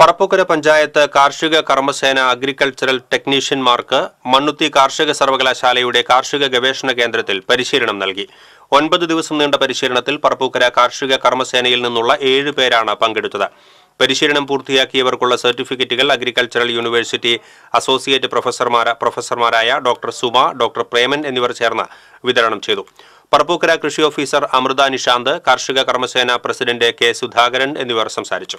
പറപ്പുക്കര പഞ്ചായത്ത് കാർഷിക കർമ്മസേന അഗ്രികൾച്ചറൽ ടെക്നീഷ്യന്മാർക്ക് മണ്ണുത്തി കാർഷിക സർവകലാശാലയുടെ കാർഷിക ഗവേഷണ കേന്ദ്രത്തിൽ പരിശീലനം നൽകി ഒൻപത് ദിവസം നീണ്ട പരിശീലനത്തിൽ പറപ്പൂക്കര കാർഷിക കർമ്മസേനയിൽ നിന്നുള്ള ഏഴ് പേരാണ് പങ്കെടുത്തത് പരിശീലനം പൂർത്തിയാക്കിയവർക്കുള്ള സർട്ടിഫിക്കറ്റുകൾ അഗ്രികൾച്ചറൽ യൂണിവേഴ്സിറ്റി അസോസിയേറ്റ് പ്രൊഫസർമാര പ്രൊഫസർമാരായ ഡോക്ടർ സുമ ഡോക്ടർ പ്രേമൻ എന്നിവർ ചേർന്ന് വിതരണം ചെയ്തു പറപ്പൂക്കര കൃഷി ഓഫീസർ അമൃത നിഷാന്ത് കാർഷിക കർമ്മസേന പ്രസിഡന്റ് കെ സുധാകരൻ എന്നിവർ സംസാരിച്ചു